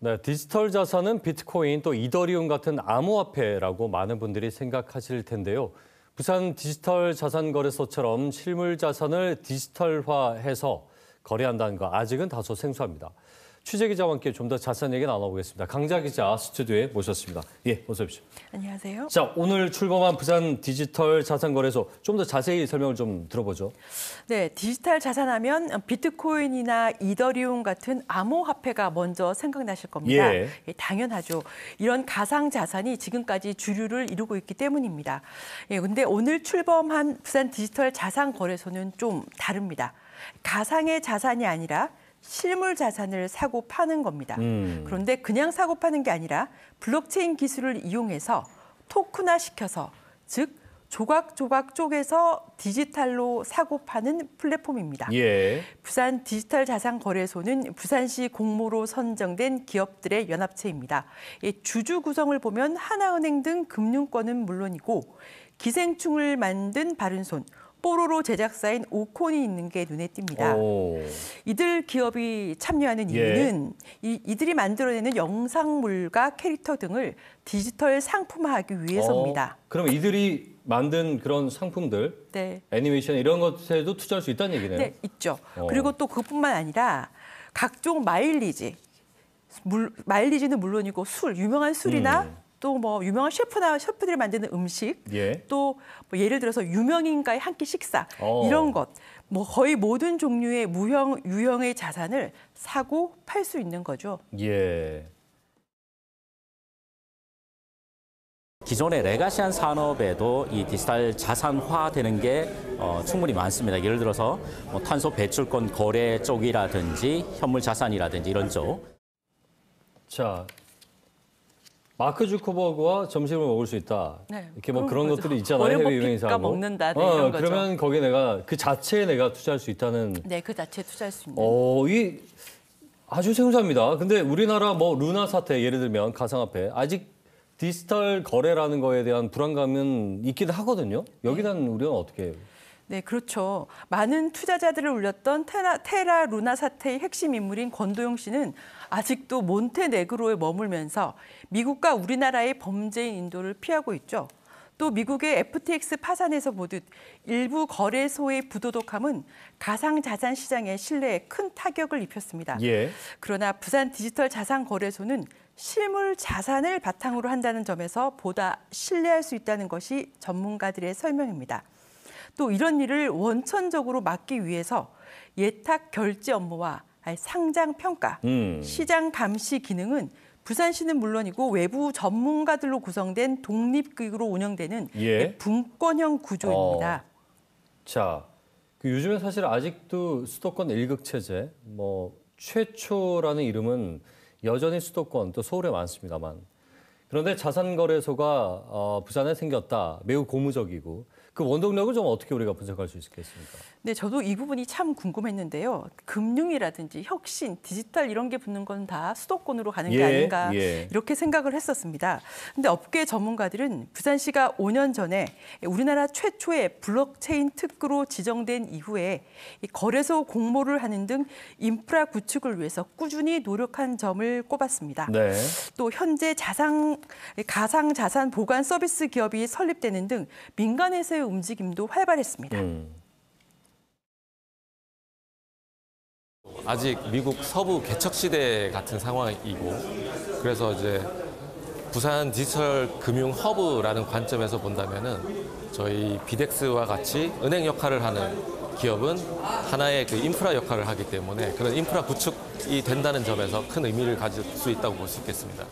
네, 디지털 자산은 비트코인 또 이더리움 같은 암호화폐라고 많은 분들이 생각하실 텐데요. 부산 디지털 자산 거래소처럼 실물 자산을 디지털화해서 거래한다는 거 아직은 다소 생소합니다. 취재 기자와 함께 좀 더 자세한 얘기 나눠보겠습니다. 강자 기자 스튜디오에 모셨습니다. 예, 어서 오십시오. 안녕하세요. 자, 오늘 출범한 부산 디지털 자산 거래소 좀 더 자세히 설명을 좀 들어보죠. 네, 디지털 자산하면 비트코인이나 이더리움 같은 암호화폐가 먼저 생각나실 겁니다. 예. 예, 당연하죠. 이런 가상 자산이 지금까지 주류를 이루고 있기 때문입니다. 예, 근데 오늘 출범한 부산 디지털 자산 거래소는 좀 다릅니다. 가상의 자산이 아니라 실물 자산을 사고 파는 겁니다. 음. 그런데 그냥 사고 파는 게 아니라 블록체인 기술을 이용해서 토크나 시켜서 즉 조각조각 쪽에서 디지털로 사고 파는 플랫폼입니다. 예. 부산 디지털 자산 거래소는 부산시 공모로 선정된 기업들의 연합체입니다. 주주 구성을 보면 하나은행 등 금융권은 물론이고 기생충을 만든 바른손, 뽀로로 제작사인 오콘이 있는 게 눈에 띕니다. 오. 이들 기업이 참여하는 예. 이유는 예. 이, 이들이 만들어내는 영상물과 캐릭터 등을 디지털 상품화하기 위해서입니다. 어, 그럼 이들이 만든 그런 상품들, 네. 애니메이션 이런 것에도 투자할 수 있다는 얘기네요. 네, 있죠. 어. 그리고 또 그뿐만 아니라 각종 마일리지, 물, 마일리지는 물론이고 술, 유명한 술이나 음. 또뭐 유명한 셰프나 셰프들이 만드는 음식, 예. 또뭐 예를 들어서 유명인과의 한 끼 식사 어. 이런 것, 뭐 거의 모든 종류의 무형 유형의 자산을 사고 팔 수 있는 거죠. 예. 기존의 레가시한 산업에도 이 디지털 자산화되는 게 어, 충분히 많습니다. 예를 들어서 뭐 탄소 배출권 거래 쪽이라든지 현물 자산이라든지 이런 쪽. 자, 마크 주커버그와 점심을 먹을 수 있다. 네, 이렇게 뭐 그런 거죠. 것들이 있잖아요. 해외 유명인사하 먹는다. 네, 어, 그러면 거기에 내가 그 자체에 내가 투자할 수 있다는. 네, 그 자체에 투자할 수 있는. 어, 이 아주 생소합니다. 근데 우리나라 뭐 루나 사태 예를 들면 가상화폐 아직 디지털 거래라는 거에 대한 불안감은 있기도 하거든요. 여기다대우리는 네. 어떻게 네, 그렇죠. 많은 투자자들을 울렸던 테라, 테라 루나 사태의 핵심 인물인 권도영 씨는 아직도 몬테네그로에 머물면서 미국과 우리나라의 범죄인 인도를 피하고 있죠. 또 미국의 FTX 파산에서 보듯 일부 거래소의 부도덕함은 가상 자산 시장의 신뢰에 큰 타격을 입혔습니다. 예. 그러나 부산 디지털 자산 거래소는 실물 자산을 바탕으로 한다는 점에서 보다 신뢰할 수 있다는 것이 전문가들의 설명입니다. 또 이런 일을 원천적으로 막기 위해서 예탁 결제 업무와 상장 평가, 음. 시장 감시 기능은 부산시는 물론이고 외부 전문가들로 구성된 독립기구로 운영되는 예. 예 분권형 구조입니다. 어. 자, 그 요즘에 사실 아직도 수도권 일극 체제, 뭐 최초라는 이름은 여전히 수도권 또 서울에 많습니다만 그런데 자산거래소가 어, 부산에 생겼다 매우 고무적이고 그 원동력을 좀 어떻게 우리가 분석할 수 있겠습니까? 네, 저도 이 부분이 참 궁금했는데요. 금융이라든지 혁신, 디지털 이런 게 붙는 건 다 수도권으로 가는 게 예, 아닌가 예. 이렇게 생각을 했었습니다. 그런데 업계 전문가들은 부산시가 5년 전에 우리나라 최초의 블록체인 특구로 지정된 이후에 거래소 공모를 하는 등 인프라 구축을 위해서 꾸준히 노력한 점을 꼽았습니다. 네. 또 현재 자상 가상 자산 보관 서비스 기업이 설립되는 등 민간에서의 움직임도 활발했습니다. 음. 아직 미국 서부 개척 시대 같은 상황이고 그래서 이제 부산 디지털 금융 허브라는 관점에서 본다면은 저희 비덱스와 같이 은행 역할을 하는 기업은 하나의 그 인프라 역할을 하기 때문에 그런 인프라 구축이 된다는 점에서 큰 의미를 가질 수 있다고 볼 수 있겠습니다.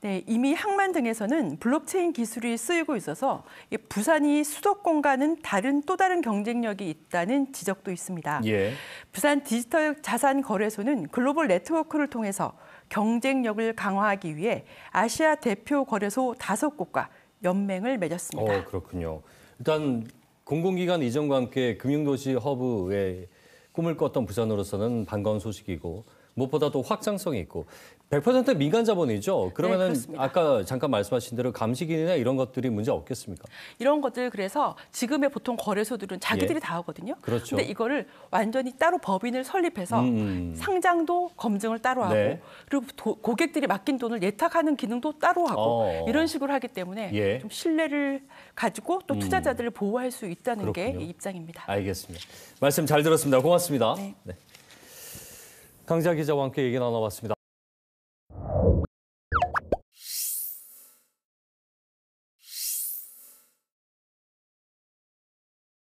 네, 이미 항만 등에서는 블록체인 기술이 쓰이고 있어서 부산이 수도권과는 다른 또 다른 경쟁력이 있다는 지적도 있습니다. 예. 부산 디지털 자산 거래소는 글로벌 네트워크를 통해서 경쟁력을 강화하기 위해 아시아 대표 거래소 다섯 곳과 연맹을 맺었습니다. 어, 그렇군요. 일단 공공기관 이전과 함께 금융도시 허브의 꿈을 꿨던 부산으로서는 반가운 소식이고 무엇보다도 확장성이 있고 100% 민간 자본이죠. 그러면은 네, 아까 잠깐 말씀하신 대로 감시기나 이런 것들이 문제 없겠습니까? 이런 것들 그래서 지금의 보통 거래소들은 자기들이 예. 다 하거든요. 그렇죠. 근데 이거를 완전히 따로 법인을 설립해서 음, 음. 상장도 검증을 따로 하고 네. 그리고 도, 고객들이 맡긴 돈을 예탁하는 기능도 따로 하고 어. 이런 식으로 하기 때문에 예. 좀 신뢰를 가지고 또 음. 투자자들을 음. 보호할 수 있다는 게 입장입니다. 알겠습니다. 말씀 잘 들었습니다. 고맙습니다. 네. 네. 강자 기자와 함께 얘기 나눠봤습니다.